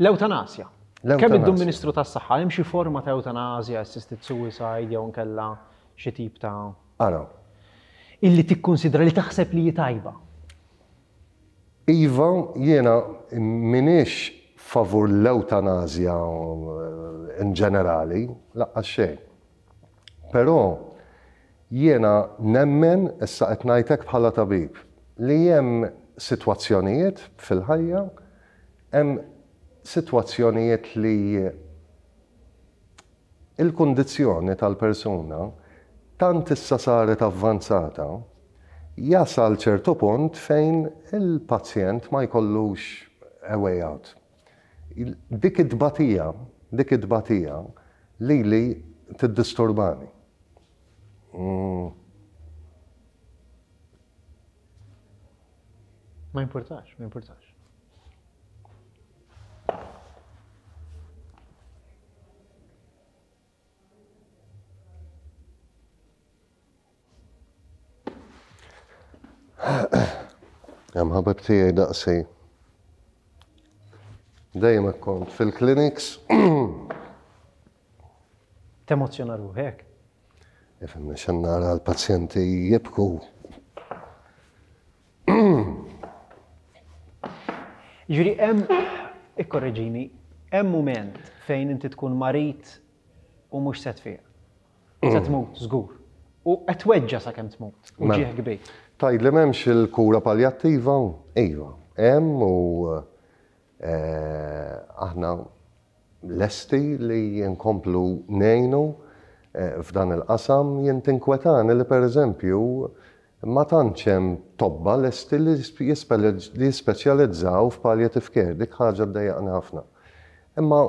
L-eutanasja. Kemm id-dum ministru tas-saħħa hemm xi forma ta' eutanasja, assisted suicide jew nkella xi tip ta' Ara. Illi tikkunsidra li taħseb li jitajba. Iva, jiena minix favur l-eutanazja eh, in ġenerali, laqqa xejn. Però jiena nemmen issa qed ngħidlek bħala tabib li hemm sitwazzjonijiet fil-ħajja hemm situazzjonijiet li il-kondizjoni tal-persuna tant issa saret avvanzata jasal ċertu punt fejn il-pazjent ma jkollux a way out. Dik id-batija, dik id-batija li li tiddisturbani. Mm. Ma importax, ma importax. Hemm ħabib tijaj daqsi. Dejjem kont fil-kliniks. Temozjona ruħek. Ifimni xan nara l-pazjenti jibku. Ġuri, hemm ikkorreġini, hemm moment fejn inti tkun marit u mux set fiha. Se mm. tmut żgur. U qed sa kem tmut. U ġieħ Tajt, li memx il-kura paljattiva, iva, em u eh, aħna lesti li jinkomplu nejnu eh, f'dan il-qasam jintinkwetan li per eżempju ma tanċem tobba lesti li jispeċjalizzaw f'palliative care, dik ħaġa ddejjaqna ħafna. Imma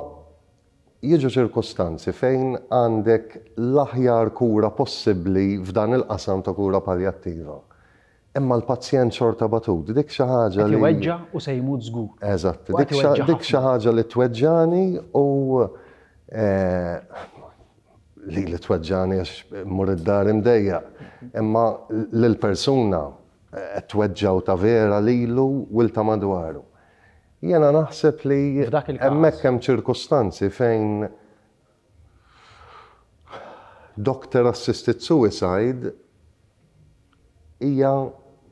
jiġu ċirkostanzi fejn għandek l-aħjar kura possibbli f'dan il-qasam ta' kura paljattiva imma l-pazjent xorta batut, dik xi ħaġa li. Tweġġa u se jmut żgur. Eżatt, dik xi ħaġa li tweġġani u eh, li li tweġġani għax mur id-dar imdejja. Imma l-persuna eh, tweġġaw ta' vera lilu u ta' madwaru. Jena naħseb li hemmhekk hemm ċirkustanzi fejn doctor assisted suicide ija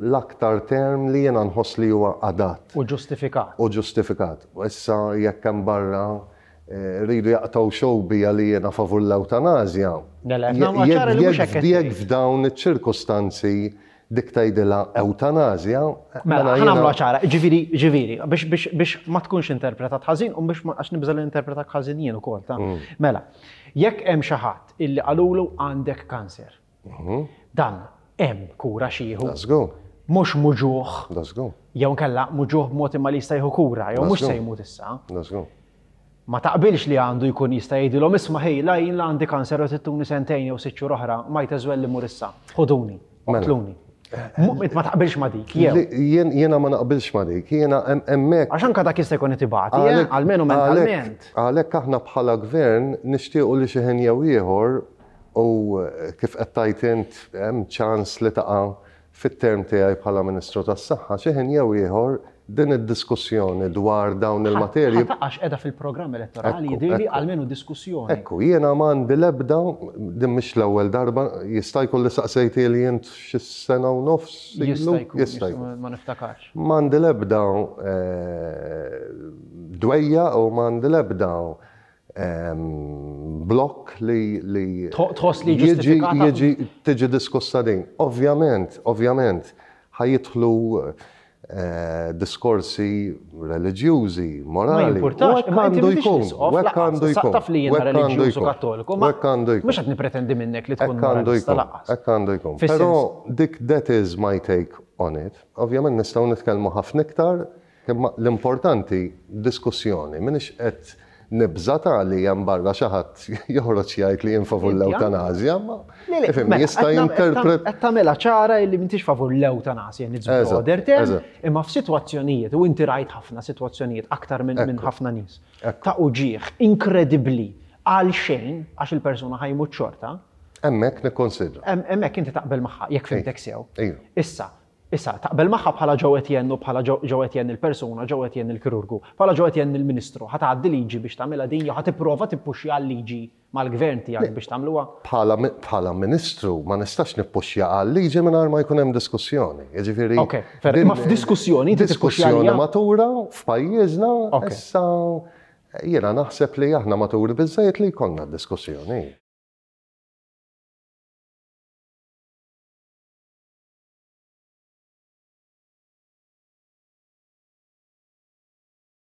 l-aktar term li jena nħoss li huwa adat. U ġustifikat. U ġustifikat. U issa jekk hemm barra eh, rridu jaqtaw xowbija li jena favur l-eutanazja. Jek f'dawn iċ-ċirkostanzi dik tajdila eutanazja. Mela, mela ħanamlu ċara, ġiviri, ġiviri, biex ma tkunx interpretat ħażin u biex għax nibżal interpretat ħażin jien ukoll ta' mm. Mela, jekk hemm xi ħadd illi għalulu għandek kanser. Mhm. Dan hemm kura xieħu. Let's go mux muġuħ. Jew nkella muġuħ b'mod imma li jista' jieħu kura, jew mhux se jmut issa. Ma taqbilx li għandu jkun jista' jgħidilhom isma' ħej la jien għandi kanser u tittuni sentejn jew sitt oħra ma jtażwel li mur issa. Ħoduni, matluni. Mela. Ma taqbilx ma dik, Jiena ma naqbilx ma dik, jiena hemmhekk. Għax anke dak jista' jkun itibati, għalmenu mentalment. Għalhekk aħna bħala gvern nixtiequ li xi ħin jew ieħor u eh, kif qed tajt int hemm ċans li taqa' fit-term tiegħi bħala Ministru tas-Saħħa xi ħin jew ieħor din id-diskussjoni dwar dawn il-materji. Għax edha fil-programm elettorali jidili għalmenu diskussjoni. Ekku, jiena man bil-ebda, din mish l-ewwel darba, jista' jkun li saqsejti li jint xis-sena u nofs. Jista' jkun, ma niftakarx. Man bil-ebda eh, dwejja u man bil-ebda blok li li tħoss li jiġi tiġi diskussa din. Ovvjament, ovvjament, ħajitħlu eh, diskorsi religjużi, morali. Ma għandu jkun, wek għandu jkun. Taf li jena ma minnek li tkun moralista laqas. għandu jkun. Pero dik that is my take on it. Ovvjament nistaw nitkellmu ħafna iktar, l-importanti diskussjoni, minix qed nibżata li jan barra xaħat joħroċ jgħajt li jen favur l-eutanazja, ma mela, jista jinterpret. Għattamela ċara li mintix favur l-eutanazja, nizbrodertem, imma f-situazzjonijiet, u inti rajt ħafna situazzjonijiet aktar minn ħafna nis. Ta' uġieħ, inkredibli, għal xejn, għax il-persuna ħajmu xorta. Emmek nikkonsidra. Emmek inti taqbel maħħa, jek fejtek sew. Issa, Issa, taqbel maħħa bħala ġowet jennu, bħala ġowet jenn il-persuna, ġowet jenn il-kirurgu, bħala ġowet jenn il-ministru, għaddi liġi biex tagħmilha din jew ħatipprova tippuxja liġi mal-gvern tiegħek biex tagħmluha. Bħala ministru ma nistax nippuxja għal liġi mingħajr ma jkun hemm diskussjoni. fer, jiġifieri ma f'diskussjoni diskussjoni matura f'pajjiżna issa jiena naħseb li aħna maturi biżejjed li jkollna diskussjoni.